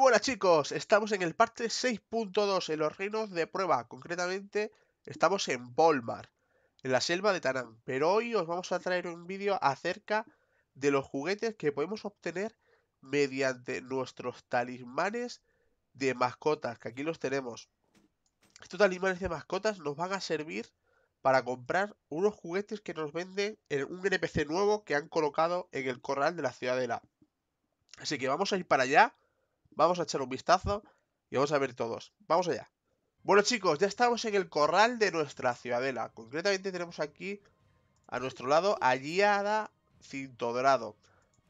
¡Hola chicos, estamos en el parte 6.2 en los reinos de prueba, concretamente estamos en Volmar, en la selva de Tanán, pero hoy os vamos a traer un vídeo acerca de los juguetes que podemos obtener mediante nuestros talismanes de mascotas, que aquí los tenemos. Estos talismanes de mascotas nos van a servir para comprar unos juguetes que nos venden en un NPC nuevo que han colocado en el corral de la ciudadela. Así que vamos a ir para allá Vamos a echar un vistazo y vamos a ver todos. Vamos allá. Bueno chicos, ya estamos en el corral de nuestra ciudadela. Concretamente tenemos aquí a nuestro lado a Giada Cintodorado.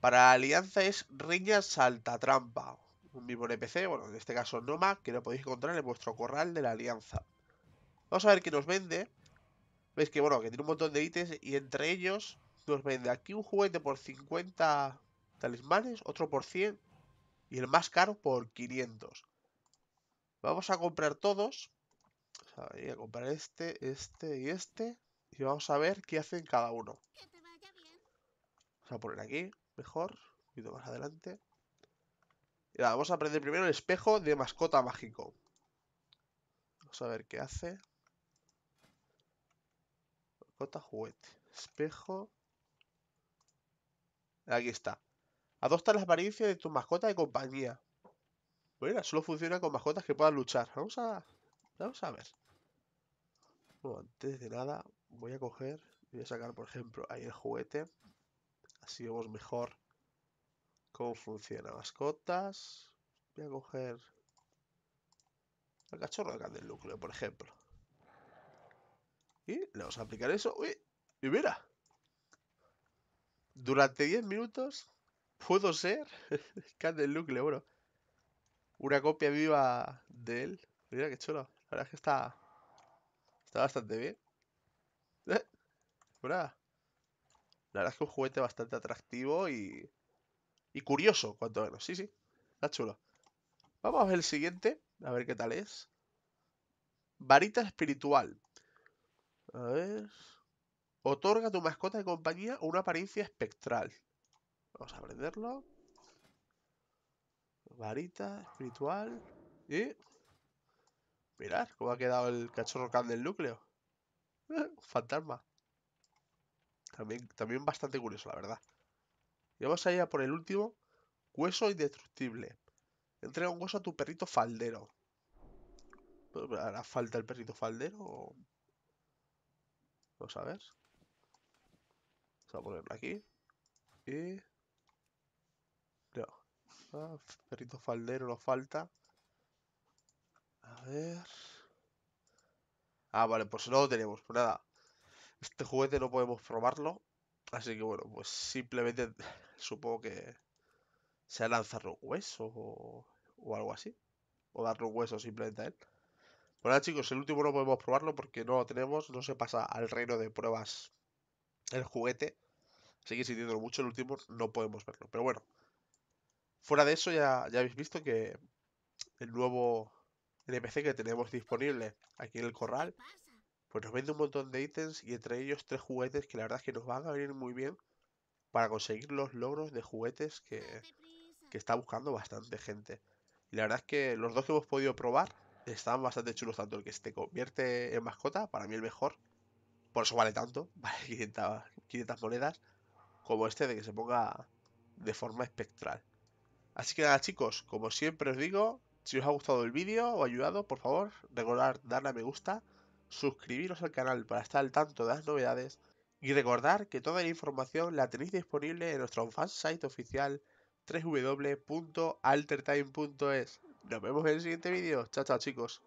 Para la alianza es Riña Saltatrampa. Un mismo NPC, bueno, en este caso Noma, que lo podéis encontrar en vuestro corral de la alianza. Vamos a ver qué nos vende. Veis que bueno, que tiene un montón de ítems y entre ellos nos vende aquí un juguete por 50 talismanes, otro por 100 y el más caro por 500. Vamos a comprar todos. Vamos a comprar este, este y este. Y vamos a ver qué hacen cada uno. Vamos a poner aquí, mejor. Y poquito más adelante. Y nada, vamos a aprender primero el espejo de mascota mágico. Vamos a ver qué hace. Mascota juguete. Espejo. Aquí está. Adopta la apariencia de tu mascota de compañía. Bueno, solo funciona con mascotas que puedan luchar. Vamos a. Vamos a ver. Bueno, antes de nada, voy a coger. Voy a sacar, por ejemplo, ahí el juguete. Así vemos mejor cómo funciona. Mascotas. Voy a coger. El cachorro acá del núcleo, por ejemplo. Y le vamos a aplicar eso. ¡Uy! Y mira. Durante 10 minutos ¿Puedo ser? del Luke Lebro. Una copia viva de él. Mira qué chulo. La verdad es que está. Está bastante bien. ¿Eh? La verdad es que un juguete bastante atractivo y. Y curioso, cuanto menos. Sí, sí. Está chulo. Vamos a ver el siguiente. A ver qué tal es. Varita espiritual. A ver. Otorga a tu mascota de compañía una apariencia espectral. Vamos a aprenderlo. Varita espiritual. Y... Mirad cómo ha quedado el cachorro cal del núcleo. Fantasma. También, también bastante curioso, la verdad. Y vamos a ir a por el último. Hueso indestructible. Entrega un hueso a tu perrito faldero. ¿Hará falta el perrito faldero? Vamos sabes ver. Vamos a ponerlo aquí. Y... Ah, perrito faldero nos falta. A ver. Ah, vale, pues no lo tenemos. Pues nada. Este juguete no podemos probarlo. Así que bueno, pues simplemente supongo que sea lanzar un hueso o, algo así. O dar un hueso simplemente a él. Bueno, pues chicos, el último no podemos probarlo porque no lo tenemos. No se pasa al reino de pruebas el juguete. Sigue sintiéndolo mucho el último, no podemos verlo. Pero bueno. Fuera de eso, ya, ya habéis visto que el nuevo NPC que tenemos disponible aquí en el corral, pues nos vende un montón de ítems y entre ellos tres juguetes que la verdad es que nos van a venir muy bien para conseguir los logros de juguetes que, está buscando bastante gente. Y la verdad es que los dos que hemos podido probar están bastante chulos, tanto el que se convierte en mascota, para mí el mejor, por eso vale tanto, vale 500 monedas, como este de que se ponga de forma espectral. Así que nada chicos, como siempre os digo, si os ha gustado el vídeo o ayudado, por favor, recordad darle a me gusta, suscribiros al canal para estar al tanto de las novedades y recordar que toda la información la tenéis disponible en nuestro site oficial www.altertime.es. Nos vemos en el siguiente vídeo. Chao, chao chicos.